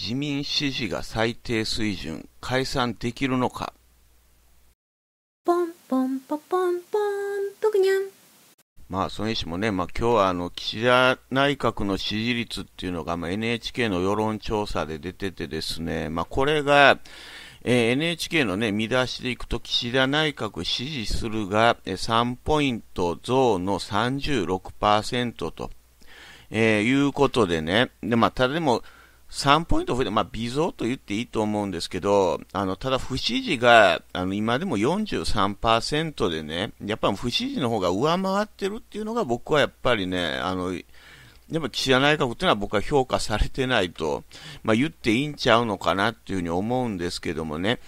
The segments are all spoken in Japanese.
自民支持が最低水準解散できるのかポンポンポポンポンぷくにゃんまあそれにしてもね、まあ、今日はあの岸田内閣の支持率っていうのが、まあ、NHK の世論調査で出ててですね、まあ、これが、えー、NHK の、ね、見出しでいくと岸田内閣支持するが、え3ポイント増の36%と、えー、いうことでね、でまあ、ただでも3ポイント増えて、まあ、微増と言っていいと思うんですけど、あの、ただ、不支持が、あの、今でも43%でね、やっぱ不支持の方が上回ってるっていうのが僕はやっぱりね、あの、やっぱ岸田内閣っていうのは僕は評価されてないと、まあ、言っていいんちゃうのかなっていうふうに思うんですけどもね、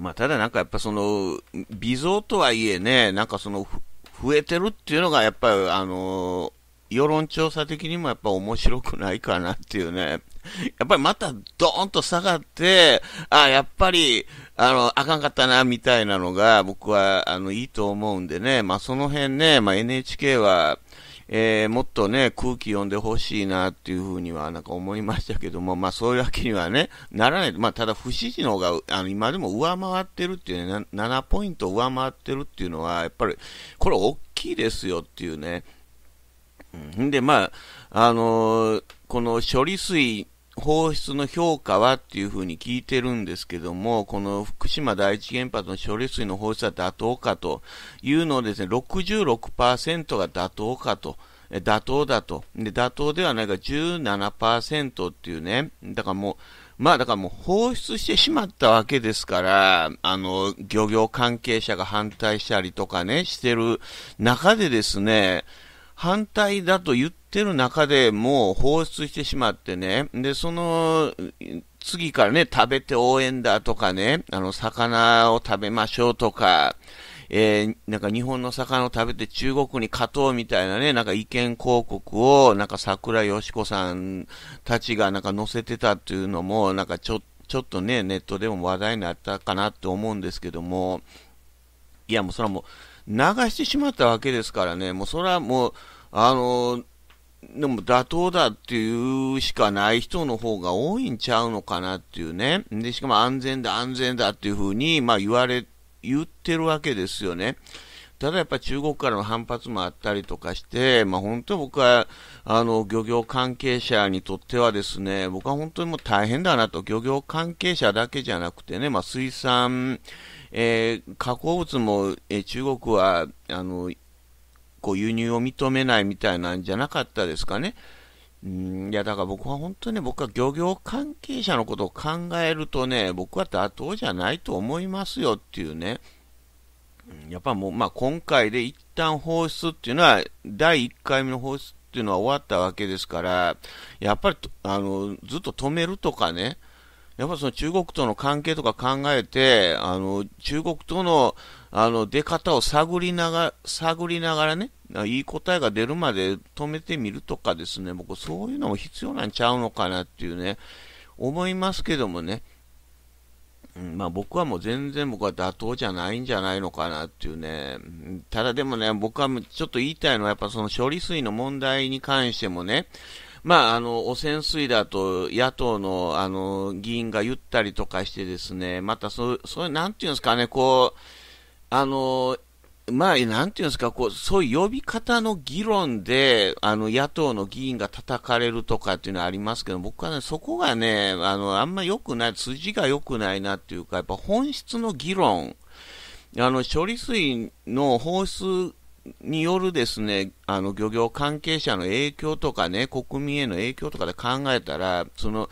まあ、ただなんかやっぱその、微増とはいえね、なんかその、増えてるっていうのがやっぱりあの世論調査的にもやっぱ面白くないかなっていうね。やっぱりまたドーンと下がって、あやっぱり、あの、あかんかったな、みたいなのが、僕は、あの、いいと思うんでね。まあ、その辺ね、まあ、NHK は、えー、もっとね、空気読んでほしいなっていうふうにはなんか思いましたけども、まあそういうわけにはね、ならない。まあただ不支持の方が、あの、今でも上回ってるっていうね、7ポイント上回ってるっていうのは、やっぱり、これ大きいですよっていうね。うん、で、まあ、あのー、この処理水放出の評価はっていうふうに聞いてるんですけども、この福島第一原発の処理水の放出は妥当かというのをですね、66%が妥当かと。妥当だと。で、妥当ではないが17%っていうね。だからもう、まあだからもう放出してしまったわけですから、あの、漁業関係者が反対したりとかね、してる中でですね、反対だと言ってる中でもう放出してしまってね、で、その、次からね、食べて応援だとかね、あの、魚を食べましょうとか、えー、なんか日本の魚を食べて中国に勝とうみたいなね、なんか意見広告を、なんか桜よしこさんたちがなんか載せてたっていうのも、なんかちょちょっとね、ネットでも話題になったかなって思うんですけども、いやもうそれはもう、流してしまったわけですからね、もうそれはもう、あの、でも妥当だっていうしかない人の方が多いんちゃうのかなっていうね。で、しかも安全だ安全だっていうふうに、まあ言われ、言ってるわけですよね。ただやっぱ中国からの反発もあったりとかして、まあ、本当に僕はあの漁業関係者にとってはですね、僕は本当にもう大変だなと、漁業関係者だけじゃなくてね、まあ、水産えー、加工物も、えー、中国はあのこう輸入を認めないみたいなんじゃなかったですかね。うんいやだから僕は本当に、ね、僕は漁業関係者のことを考えるとね、僕は妥当じゃないと思いますよっていうね、やっぱもう、まあ、今回で一旦放出っていうのは、第1回目の放出っていうのは終わったわけですから、やっぱりあのずっと止めるとかね、やっぱその中国との関係とか考えて、あの、中国との、あの、出方を探りながら、探りながらね、いい答えが出るまで止めてみるとかですね、僕そういうのも必要なんちゃうのかなっていうね、思いますけどもね、うん、まあ僕はもう全然僕は妥当じゃないんじゃないのかなっていうね、ただでもね、僕はちょっと言いたいのはやっぱその処理水の問題に関してもね、まあ、あの汚染水だと野党のあの議員が言ったりとかして、ですねまたそ、そうなんていうんですかね、こうあのまあ、なんていうんですか、こう、そういう呼び方の議論で、あの、野党の議員が叩かれるとかっていうのはありますけど、僕はね、そこがね、あの、あんま良くない、筋が良くないなっていうか、やっぱ本質の議論、あの、処理水の放出によるですね、あの漁業関係者の影響とかね、国民への影響とかで考えたら、その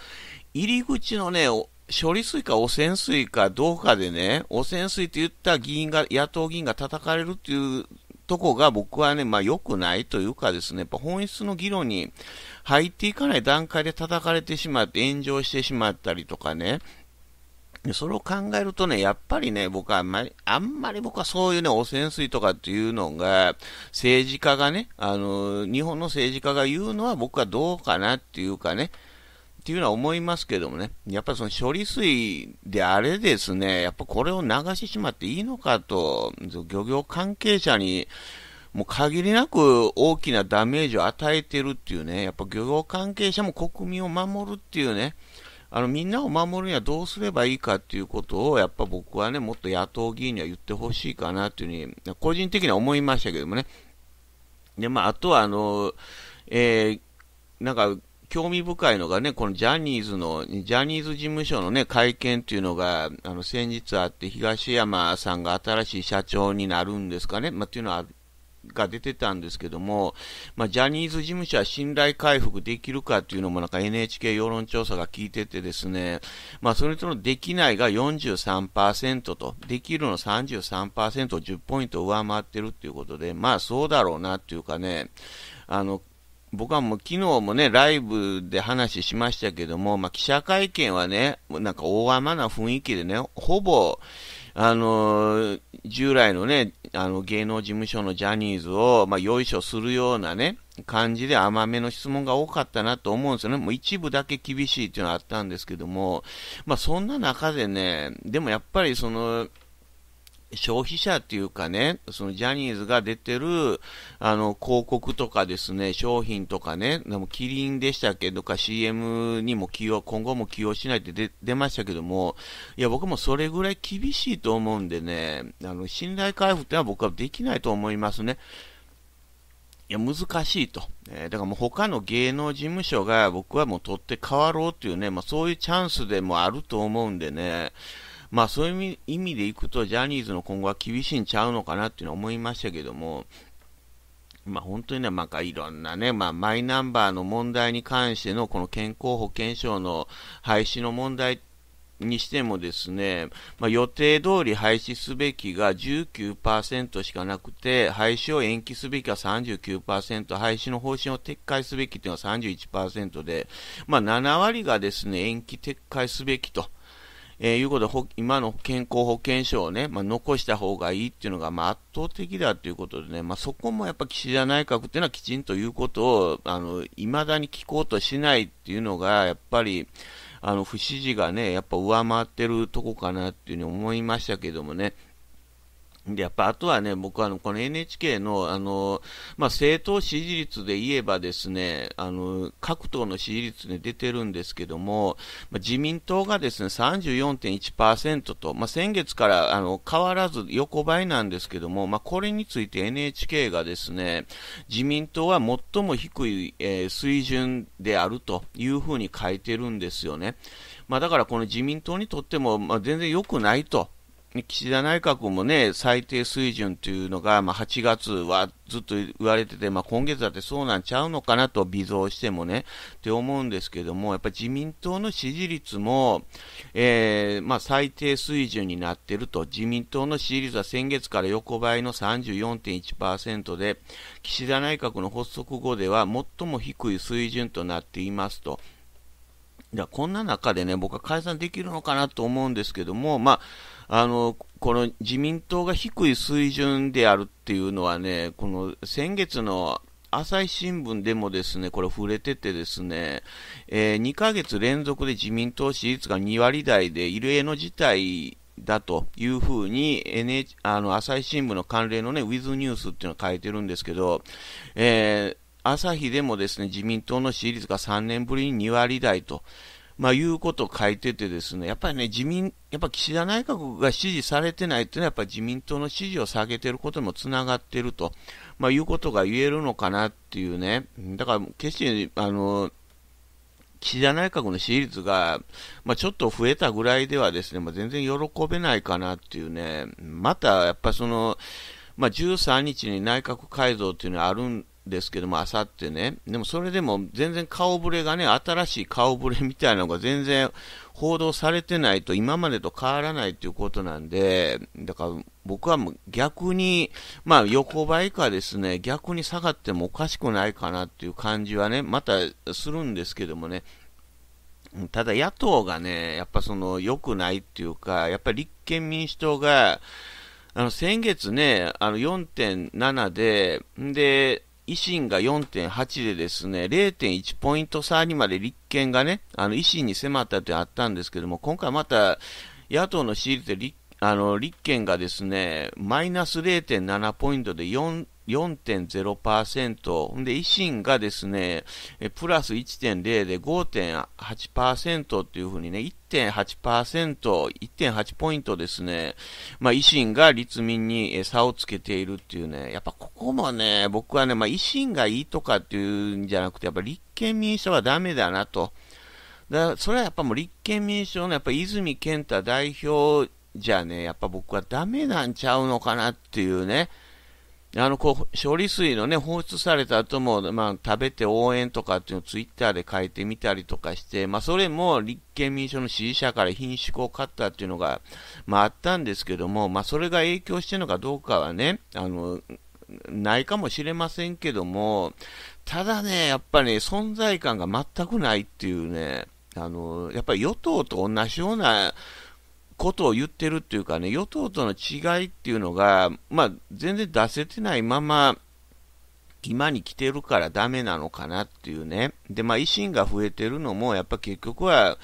入り口のね、処理水か汚染水かどうかでね、汚染水って言った議員が、野党議員が叩かれるっていうとこが僕はね、まあ良くないというかですね、やっぱ本質の議論に入っていかない段階で叩かれてしまって炎上してしまったりとかね、それを考えるとね、やっぱりね、僕はあんまり、あんまり僕はそういうね、汚染水とかっていうのが、政治家がね、あの、日本の政治家が言うのは僕はどうかなっていうかね、っていうのは思いますけどもね、やっぱりその処理水であれですね、やっぱこれを流してしまっていいのかと、漁業関係者に、もう限りなく大きなダメージを与えてるっていうね、やっぱ漁業関係者も国民を守るっていうね、あのみんなを守るにはどうすればいいかっていうことを、やっぱ僕はね、もっと野党議員には言ってほしいかなというふうに、個人的には思いましたけどもね。で、まあ、あとは、あの、えー、なんか、興味深いのがね、このジャニーズの、ジャニーズ事務所のね、会見っていうのが、あの、先日あって、東山さんが新しい社長になるんですかね、まあ、っていうのはが出てたんですけども、まあ、ジャニーズ事務所は信頼回復できるかっていうのもなんか NHK 世論調査が聞いててですね、まあ、それとのできないが43%と、できるの33%を10ポイント上回ってるっていうことで、まあそうだろうなっていうかね、あの、僕はもう昨日もね、ライブで話しましたけども、まあ、記者会見はね、なんか大雨な雰囲気でね、ほぼ、あのー、従来のね、あの芸能事務所のジャニーズを、まあ、よいしょするようなね、感じで甘めの質問が多かったなと思うんですよね。もう一部だけ厳しいっていうのはあったんですけども、まあそんな中でね、でもやっぱりその、消費者っていうかね、そのジャニーズが出てる、あの、広告とかですね、商品とかね、でもキリンでしたけどか CM にも起用、今後も起用しないって出ましたけども、いや、僕もそれぐらい厳しいと思うんでね、あの、信頼回復ってのは僕はできないと思いますね。いや、難しいと。えー、だからもう他の芸能事務所が僕はもう取って変わろうっていうね、まあそういうチャンスでもあると思うんでね、まあそういう意味でいくと、ジャニーズの今後は厳しいんちゃうのかなっていうのは思いましたけども、まあ、本当にね、まあ、いろんなね、まあ、マイナンバーの問題に関しての、この健康保険証の廃止の問題にしてもですね、まあ、予定通り廃止すべきが19%しかなくて、廃止を延期すべきが39%、廃止の方針を撤回すべきというのは31%で、まあ、7割がですね、延期撤回すべきと。えー、いうことは、今の健康保険証をね、まあ、残した方がいいっていうのが、まあ、圧倒的だということでね、まあ、そこもやっぱ岸田内閣っていうのはきちんということを、あの、未だに聞こうとしないっていうのが、やっぱり、あの、不支持がね、やっぱ上回ってるとこかなっていうふうに思いましたけどもね、でやっぱあとはね、僕はあのこの NHK のあの、まあ、政党支持率で言えばですねあの各党の支持率に出てるんですけども、まあ、自民党がですね34.1%と、まあ、先月からあの変わらず横ばいなんですけども、まあ、これについて NHK がですね自民党は最も低い、えー、水準であるというふうに書いてるんですよね。まあ、だからこの自民党にとっても、まあ、全然良くないと岸田内閣もね、最低水準というのが、まあ、8月はずっと言われてて、まあ、今月だってそうなんちゃうのかなと微増してもね、って思うんですけども、やっぱり自民党の支持率も、えー、まあ、最低水準になってると、自民党の支持率は先月から横ばいの34.1%で、岸田内閣の発足後では最も低い水準となっていますと。こんな中でね、僕は解散できるのかなと思うんですけども、まああの、この自民党が低い水準であるっていうのはね、この先月の朝日新聞でもですね、これ触れててですね、えー、2ヶ月連続で自民党支持率が2割台で異例の事態だというふうに、n あの朝日新聞の関連のね、ウィズニュースっていうのを書いてるんですけど、えー、朝日でもですね、自民党の支持率が3年ぶりに2割台と、まあ、いうことを書いててですね、やっぱりね、自民、やっぱ岸田内閣が支持されてないっていうのは、やっぱ自民党の支持を下げてることにもつながってると、まあ、いうことが言えるのかなっていうね、だから決して、あの、岸田内閣の支持率が、まあ、ちょっと増えたぐらいではですね、まあ、全然喜べないかなっていうね、またやっぱその、まあ、13日に内閣改造っていうのはあるんですけども、あさってね、でもそれでも全然顔ぶれがね、新しい顔ぶれみたいなのが全然報道されてないと、今までと変わらないということなんで、だから僕はもう逆に、まあ横ばいかですね、逆に下がってもおかしくないかなっていう感じはね、またするんですけどもね、ただ野党がね、やっぱその良くないっていうか、やっぱり立憲民主党が、あの先月ね、あの4.7で、で、維新が4.8でですね、0.1ポイント差にまで立憲がね、あの、維新に迫ったってあったんですけども、今回また、野党の支持率で立あの、立憲がですね、マイナス0.7ポイントで4、4.0%、で維新がですね、プラス1.0で5.8%っていうふうにね、1.8%、1.8ポイントですね、まあ、維新が立民に差をつけているっていうね、やっぱここもね、僕はね、まあ、維新がいいとかっていうんじゃなくて、やっぱ立憲民主党はダメだなと。だそれはやっぱもう立憲民主党のやっぱ泉健太代表じゃね、やっぱ僕はダメなんちゃうのかなっていうね。あのこう処理水の、ね、放出された後もまも、あ、食べて応援とかっていうのをツイッターで書いてみたりとかして、まあ、それも立憲民主党の支持者から品種を買ったっていうのが、まあ、あったんですけども、まあ、それが影響してるのかどうかはね、あのないかもしれませんけども、ただね、やっぱり、ね、存在感が全くないっていうね、あのやっぱり与党と同じようなことを言ってるっていうかね、与党との違いっていうのが、まあ、全然出せてないまま、今に来てるからダメなのかなっていうね。で、まあ、維新が増えてるのも、やっぱ結局は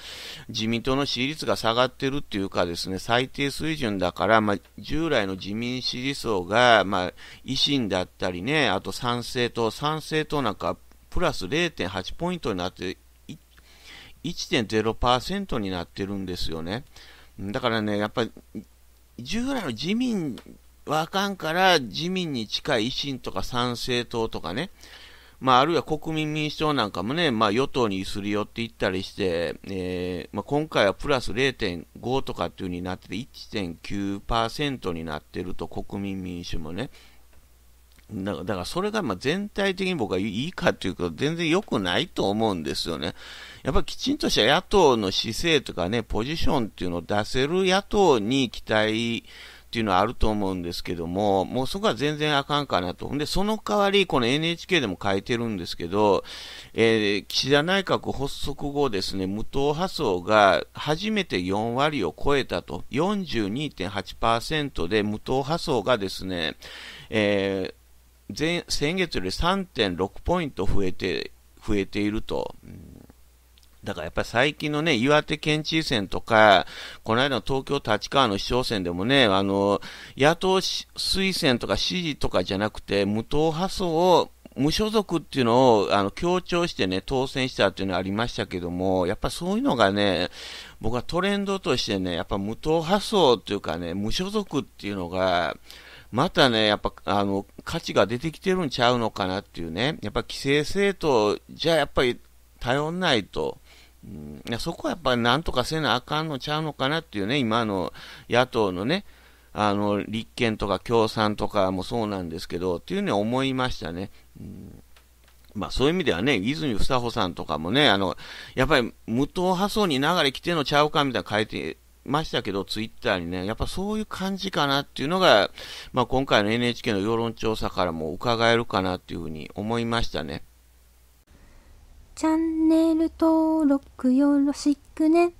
自民党の支持率が下がってるっていうかですね、最低水準だから、まあ、従来の自民支持層が、まあ、維新だったりね、あと賛成党、賛成党なんか、プラス0.8ポイントになって、1.0%になってるんですよね。だからね、やっぱり、従来の自民はあかんから、自民に近い維新とか参政党とかね、まあ、あるいは国民民主党なんかもね、まあ、与党にすり寄っていったりして、えーまあ、今回はプラス0.5とかっていう風になってて、1.9%になってると、国民民主もね。だからそれがま全体的に僕はいいかというと、全然良くないと思うんですよね。やっぱりきちんとした野党の姿勢とかね、ポジションっていうのを出せる野党に期待っていうのはあると思うんですけども、もうそこは全然あかんかなと。で、その代わり、この NHK でも書いてるんですけど、えー、岸田内閣発足後ですね、無党派層が初めて4割を超えたと、42.8%で無党派層がですね、えー前先月より3.6ポイント増えて増えていると。だからやっぱり最近のね、岩手県知事選とか、この間の東京立川の市長選でもね、あの、野党推薦とか支持とかじゃなくて、無党派層を無所属っていうのをあの強調してね、当選したっていうのはありましたけども、やっぱそういうのがね、僕はトレンドとしてね、やっぱ無党派層っていうかね、無所属っていうのが、またね、やっぱ、あの、価値が出てきてるんちゃうのかなっていうね、やっぱ規制政党じゃやっぱり頼んないと、うん、そこはやっぱりなんとかせなあかんのちゃうのかなっていうね、今の野党のね、あの、立憲とか共産とかもそうなんですけど、っていうね、思いましたね。うんまあそういう意味ではね、泉房穂さんとかもね、あの、やっぱり無党派層に流れ来てのちゃうかみたいな書いてましたけど、ツイッターにね、やっぱそういう感じかなっていうのが、まあ、今回の NHK の世論調査からも伺えるかなっていうふうに思いましたね。チャンネル登録よろしくね。